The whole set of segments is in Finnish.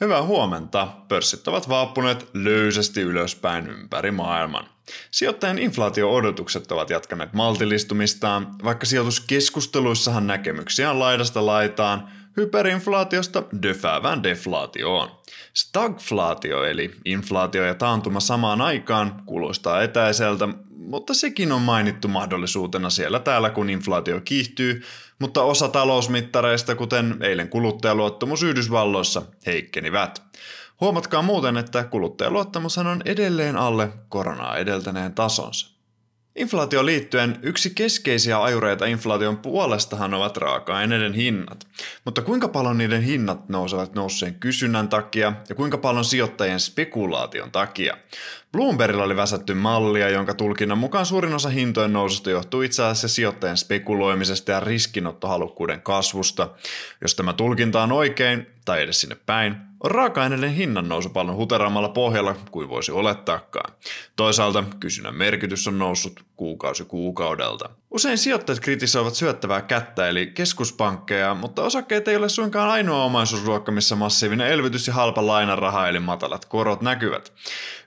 Hyvää huomenta. Pörssit ovat vaappuneet löysästi ylöspäin ympäri maailman. Sijoittajien inflaatio-odotukset ovat jatkaneet maltillistumistaan, vaikka sijoituskeskusteluissahan näkemyksiä on laidasta laitaan hyperinflaatiosta defäävään deflaatioon. Stagflaatio eli inflaatio ja taantuma samaan aikaan kuulostaa etäiseltä, mutta sekin on mainittu mahdollisuutena siellä täällä, kun inflaatio kiihtyy, mutta osa talousmittareista, kuten eilen kuluttajaluottamus Yhdysvalloissa, heikkenivät. Huomatkaa muuten, että kuluttajaluottamushan on edelleen alle koronaa edeltäneen tasonsa. Inflaatio liittyen yksi keskeisiä ajureita inflaation puolestahan ovat raaka-aineiden hinnat. Mutta kuinka paljon niiden hinnat nousevat nousseen kysynnän takia ja kuinka paljon sijoittajien spekulaation takia? Bloombergilla oli väsätty mallia, jonka tulkinnan mukaan suurin osa hintojen noususta johtuu itse asiassa sijoittajien spekuloimisesta ja riskinottohalukkuuden kasvusta. Jos tämä tulkinta on oikein, tai edes sinne päin, on raaka hinnan nousu paljon huteraamalla pohjalla kuin voisi olettaakaan. Toisaalta kysynnän merkitys on noussut kuukausi kuukaudelta. Usein sijoittajat kritisoivat syöttävää kättä eli keskuspankkeja, mutta osakkeet ei ole suinkaan ainoa omaisuusluokka, missä massiivinen elvytys ja halpa lainaraha eli matalat korot näkyvät.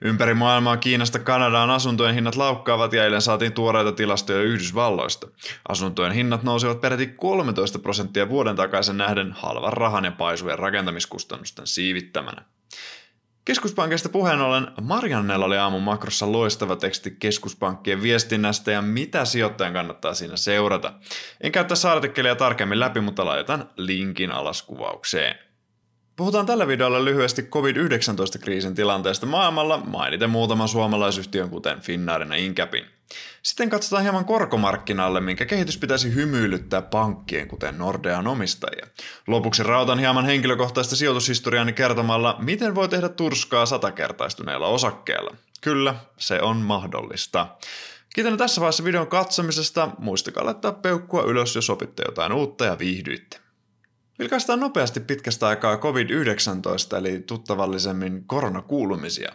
Ympäri maailmaa Kiinasta Kanadaan asuntojen hinnat laukkaavat ja eilen saatiin tuoreita tilastoja Yhdysvalloista. Asuntojen hinnat nousevat peräti 13 prosenttia vuoden takaisin nähden halvan rahan ja paisujen rakentamiskustannusten siivittämänä. Keskuspankista puheen ollen Mariannella oli aamun makrossa loistava teksti keskuspankkien viestinnästä ja mitä sijoittajan kannattaa siinä seurata. En käytä tässä artikkelia tarkemmin läpi, mutta laitan linkin alaskuvaukseen. Puhutaan tällä videolla lyhyesti COVID-19-kriisin tilanteesta maailmalla, mainiten muutaman suomalaisyhtiön kuten Finnairin ja Incapin. Sitten katsotaan hieman korkomarkkinalle, minkä kehitys pitäisi hymyilyttää pankkien, kuten Nordean omistajia. Lopuksi rautan hieman henkilökohtaista sijoitushistoriaani kertomalla, miten voi tehdä turskaa satakertaistuneella osakkeella. Kyllä, se on mahdollista. Kiitän tässä vaiheessa videon katsomisesta. Muistakaa laittaa peukkua ylös, jos opitte jotain uutta ja viihdyitte. Vilkaistaan nopeasti pitkästä aikaa COVID-19 eli tuttavallisemmin koronakuulumisia,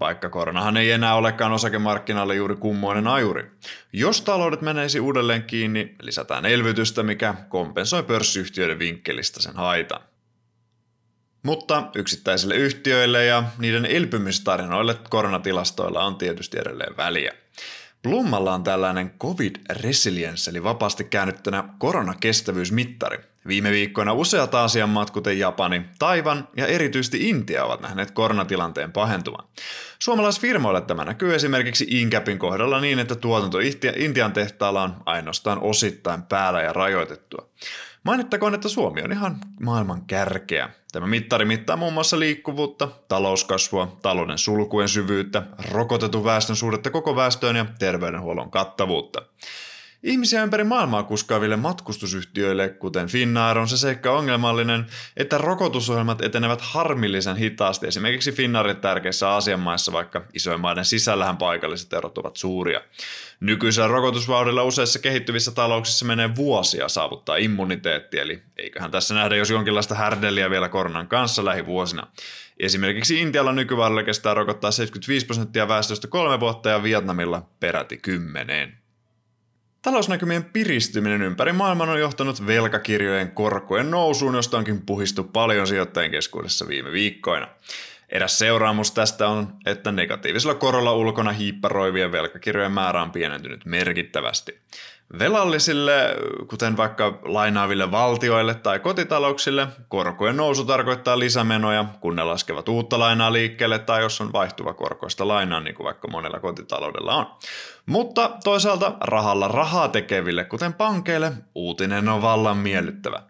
vaikka koronahan ei enää olekaan osakemarkkinalle juuri kummoinen ajuri. Jos taloudet meneisi uudelleen kiinni, lisätään elvytystä, mikä kompensoi pörssiyhtiöiden vinkkelistä sen haitan. Mutta yksittäisille yhtiöille ja niiden elpymistarinoille koronatilastoilla on tietysti edelleen väliä. Plummalla on tällainen COVID Resilience, eli vapaasti käännettynä koronakestävyysmittari. Viime viikkoina useat Aasian maat, kuten Japani, Taivan ja erityisesti Intia, ovat nähneet koronatilanteen pahentuvan. Suomalaisfirmoille tämä näkyy esimerkiksi Incapin kohdalla niin, että tuotanto Intian tehtaalla on ainoastaan osittain päällä ja rajoitettua. Mainittakoon, että Suomi on ihan maailman kärkeä. Tämä mittari mittaa muun muassa liikkuvuutta, talouskasvua, talouden sulkujen syvyyttä, rokotetun väestön suhdetta koko väestöön ja terveydenhuollon kattavuutta. Ihmisiä ympäri maailmaa kuskaaville matkustusyhtiöille, kuten Finnair, on se seikka ongelmallinen, että rokotusohjelmat etenevät harmillisen hitaasti esimerkiksi Finnairin tärkeissä asianmaissa, vaikka isojen maiden sisällähän paikalliset erot ovat suuria. Nykyisellä rokotusvauhdilla useissa kehittyvissä talouksissa menee vuosia saavuttaa immuniteetti, eli eiköhän tässä nähdä jos jonkinlaista härdeliä vielä koronan kanssa lähivuosina. Esimerkiksi Intialla nykyvaihdella kestää rokottaa 75 prosenttia väestöstä kolme vuotta ja Vietnamilla peräti kymmeneen. Talousnäkymien piristyminen ympäri maailman on johtanut velkakirjojen korkojen nousuun, josta onkin puhistu paljon sijoittajien keskuudessa viime viikkoina. Eräs seuraamus tästä on, että negatiivisella korolla ulkona hiipparoivien velkakirjojen määrä on pienentynyt merkittävästi. Velallisille, kuten vaikka lainaaville valtioille tai kotitalouksille, korkojen nousu tarkoittaa lisämenoja, kun ne laskevat uutta lainaa liikkeelle tai jos on vaihtuva korkoista lainaa, niin kuin vaikka monella kotitaloudella on. Mutta toisaalta rahalla rahaa tekeville, kuten pankeille, uutinen on vallan miellyttävä.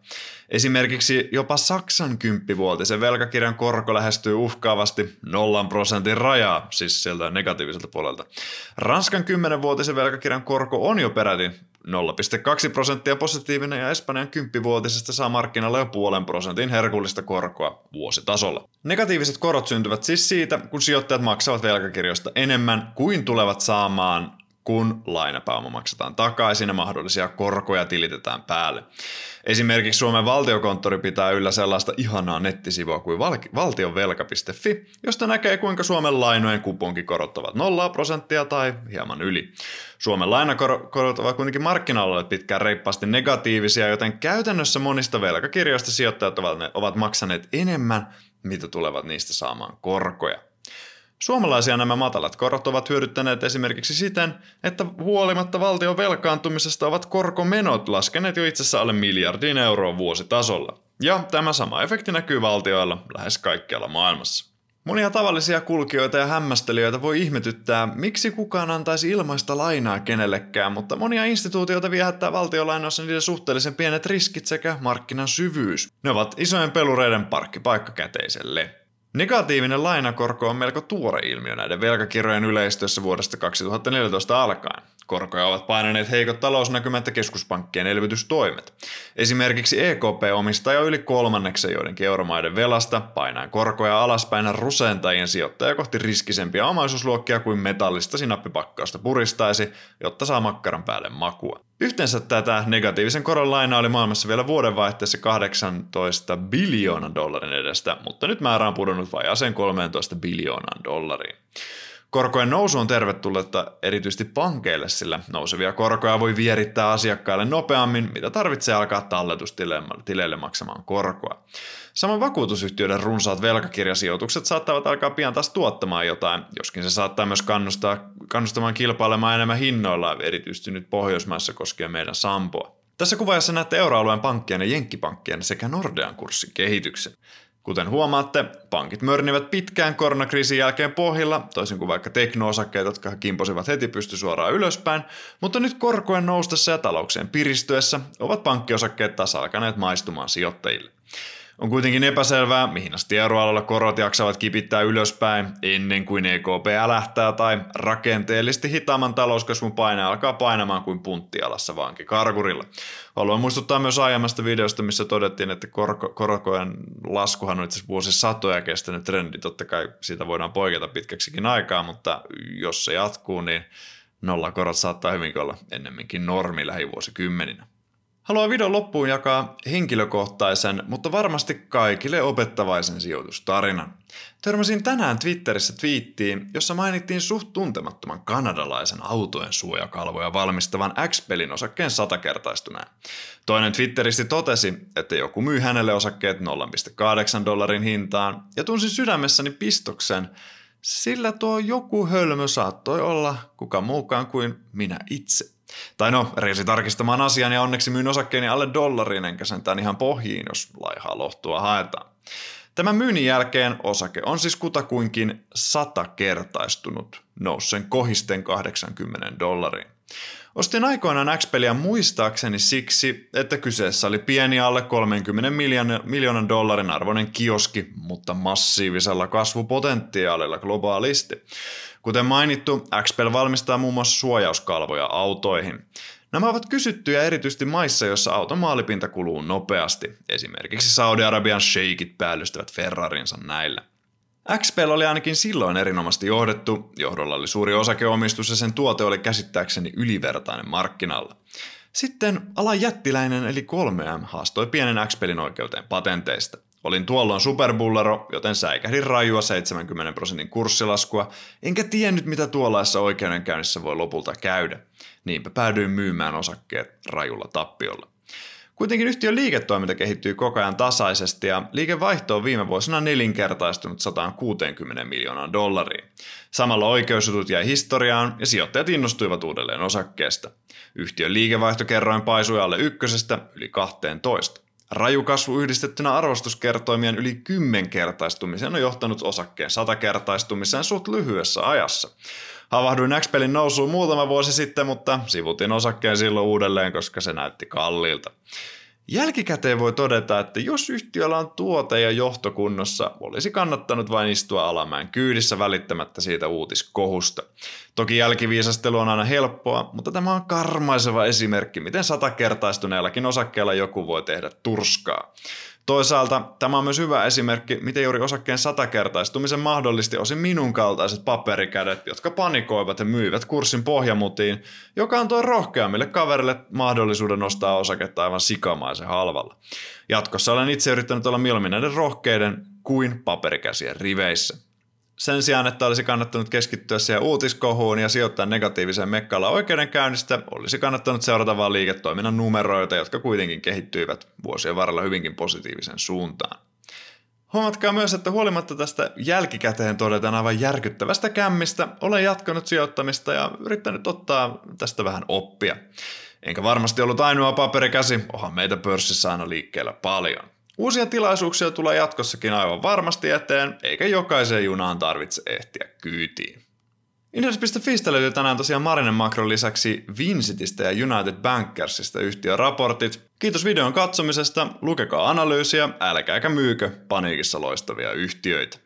Esimerkiksi jopa Saksan kymppivuotisen velkakirjan korko lähestyy uhkaavasti nollan prosentin rajaa, siis sieltä negatiiviselta puolelta. Ranskan kymmenenvuotisen velkakirjan korko on jo peräti 0,2 prosenttia positiivinen ja Espanjan kymppivuotisesta saa markkinalle jo puolen prosentin herkullista korkoa vuositasolla. Negatiiviset korot syntyvät siis siitä, kun sijoittajat maksavat velkakirjoista enemmän kuin tulevat saamaan kun lainapääoma maksetaan takaisin ja mahdollisia korkoja tilitetään päälle. Esimerkiksi Suomen valtiokonttori pitää yllä sellaista ihanaa nettisivua kuin val- valtionvelka.fi, josta näkee kuinka Suomen lainojen kuponkikorot ovat 0 prosenttia tai hieman yli. Suomen lainakorot ovat kuitenkin markkinoilla pitkään reippaasti negatiivisia, joten käytännössä monista velkakirjoista sijoittajat ovat, ovat maksaneet enemmän, mitä tulevat niistä saamaan korkoja. Suomalaisia nämä matalat korot ovat hyödyttäneet esimerkiksi siten, että huolimatta valtion velkaantumisesta ovat korkomenot laskeneet jo itsessä alle miljardin euroa vuositasolla. Ja tämä sama efekti näkyy valtioilla lähes kaikkialla maailmassa. Monia tavallisia kulkijoita ja hämmästelijöitä voi ihmetyttää, miksi kukaan antaisi ilmaista lainaa kenellekään, mutta monia instituutioita viehättää valtiolainoissa niiden suhteellisen pienet riskit sekä markkinan syvyys. Ne ovat isojen pelureiden parkkipaikka käteiselle. Negatiivinen lainakorko on melko tuore ilmiö näiden velkakirjojen yleistössä vuodesta 2014 alkaen. Korkoja ovat painaneet heikot talousnäkymät ja keskuspankkien elvytystoimet. Esimerkiksi EKP omistaa jo yli kolmanneksen joidenkin euromaiden velasta, painaa korkoja alaspäin rusentajien sijoittaja kohti riskisempiä omaisuusluokkia kuin metallista sinappipakkausta puristaisi, jotta saa makkaran päälle makua. Yhteensä tätä negatiivisen koron lainaa oli maailmassa vielä vuodenvaihteessa 18 biljoonan dollarin edestä, mutta nyt määrä on pudonnut vain 13 biljoonan dollariin. Korkojen nousu on tervetullutta erityisesti pankeille, sillä nousevia korkoja voi vierittää asiakkaille nopeammin, mitä tarvitsee alkaa talletustileille maksamaan korkoa. Samoin vakuutusyhtiöiden runsaat velkakirjasijoitukset saattavat alkaa pian taas tuottamaan jotain, joskin se saattaa myös kannustaa, kannustamaan kilpailemaan enemmän hinnoilla, erityisesti nyt Pohjoismaissa koskien meidän Sampoa. Tässä kuvaajassa näette euroalueen pankkien ja jenkkipankkien sekä Nordean kurssin kehityksen. Kuten huomaatte, pankit mörnivät pitkään koronakriisin jälkeen pohjilla, toisin kuin vaikka teknoosakkeet, jotka kimposivat heti pysty suoraan ylöspäin, mutta nyt korkojen noustessa ja talouksien piristyessä ovat pankkiosakkeet taas alkaneet maistumaan sijoittajille. On kuitenkin epäselvää, mihin asti euroalueella korot jaksavat kipittää ylöspäin ennen kuin EKP lähtää tai rakenteellisesti hitaamman talouskasvun paine alkaa painamaan kuin punttialassa vankikarkurilla. Haluan muistuttaa myös aiemmasta videosta, missä todettiin, että korko, korkojen laskuhan on itse asiassa vuosisatoja kestänyt trendi. Totta kai siitä voidaan poiketa pitkäksikin aikaa, mutta jos se jatkuu, niin nollakorot saattaa hyvinkin olla ennemminkin normi lähivuosikymmeninä. Haluan videon loppuun jakaa henkilökohtaisen, mutta varmasti kaikille opettavaisen sijoitustarinan. Törmäsin tänään Twitterissä twiittiin, jossa mainittiin suht tuntemattoman kanadalaisen autojen suojakalvoja valmistavan X-pelin osakkeen satakertaistuneen. Toinen Twitteristi totesi, että joku myy hänelle osakkeet 0,8 dollarin hintaan, ja tunsin sydämessäni pistoksen, sillä tuo joku hölmö saattoi olla kuka muukaan kuin minä itse. Tai no, reisi tarkistamaan asian ja onneksi myyn osakkeeni alle dollarin, enkä sentään ihan pohjiin, jos laihaa lohtua haetaan. Tämän myynnin jälkeen osake on siis kutakuinkin satakertaistunut, nousseen kohisten 80 dollariin. Ostin aikoinaan X-peliä muistaakseni siksi, että kyseessä oli pieni alle 30 miljoonan dollarin arvoinen kioski, mutta massiivisella kasvupotentiaalilla globaalisti. Kuten mainittu, x valmistaa muun muassa suojauskalvoja autoihin. Nämä ovat kysyttyjä erityisesti maissa, joissa auton maalipinta kuluu nopeasti. Esimerkiksi Saudi-Arabian sheikit päällystävät Ferrarinsa näillä. XPL oli ainakin silloin erinomaisesti johdettu, johdolla oli suuri osakeomistus ja sen tuote oli käsittääkseni ylivertainen markkinalla. Sitten alan jättiläinen eli 3M haastoi pienen x oikeuteen patenteista. Olin tuolloin superbullero, joten säikähdin rajua 70 prosentin kurssilaskua, enkä tiennyt mitä tuollaisessa oikeudenkäynnissä voi lopulta käydä. Niinpä päädyin myymään osakkeet rajulla tappiolla. Kuitenkin yhtiön liiketoiminta kehittyy koko ajan tasaisesti ja liikevaihto on viime vuosina nelinkertaistunut 160 miljoonaan dollariin. Samalla oikeusjutut jäi historiaan ja sijoittajat innostuivat uudelleen osakkeesta. Yhtiön liikevaihto kerroin paisui alle ykkösestä yli 12. Raju kasvu yhdistettynä arvostuskertoimien yli kymmenkertaistumiseen on johtanut osakkeen satakertaistumiseen suht lyhyessä ajassa. Havahduin X-pelin nousuun muutama vuosi sitten, mutta sivutin osakkeen silloin uudelleen, koska se näytti kalliilta. Jälkikäteen voi todeta, että jos yhtiöllä on tuote ja johtokunnossa, olisi kannattanut vain istua alamäen kyydissä välittämättä siitä uutiskohusta. Toki jälkiviisastelu on aina helppoa, mutta tämä on karmaiseva esimerkki, miten satakertaistuneellakin osakkeella joku voi tehdä turskaa. Toisaalta tämä on myös hyvä esimerkki, miten juuri osakkeen satakertaistumisen mahdollisti osin minun kaltaiset paperikädet, jotka panikoivat ja myivät kurssin pohjamutiin, joka antoi rohkeammille kaverille mahdollisuuden nostaa osaketta aivan sikamaisen halvalla. Jatkossa olen itse yrittänyt olla mieluummin näiden rohkeiden kuin paperikäsien riveissä sen sijaan, että olisi kannattanut keskittyä siihen uutiskohuun ja sijoittaa negatiiviseen mekkalla oikeudenkäynnistä, olisi kannattanut seurata vain liiketoiminnan numeroita, jotka kuitenkin kehittyivät vuosien varrella hyvinkin positiivisen suuntaan. Huomatkaa myös, että huolimatta tästä jälkikäteen todetaan aivan järkyttävästä kämmistä, olen jatkanut sijoittamista ja yrittänyt ottaa tästä vähän oppia. Enkä varmasti ollut ainoa paperikäsi, onhan meitä pörssissä aina liikkeellä paljon. Uusia tilaisuuksia tulee jatkossakin aivan varmasti eteen, eikä jokaiseen junaan tarvitse ehtiä kyytiin. Index.fistä löytyy tänään tosiaan Marinen Makron lisäksi Vincitistä ja United Bankersista yhtiöraportit. Kiitos videon katsomisesta, lukekaa analyysiä, älkääkä myykö paniikissa loistavia yhtiöitä.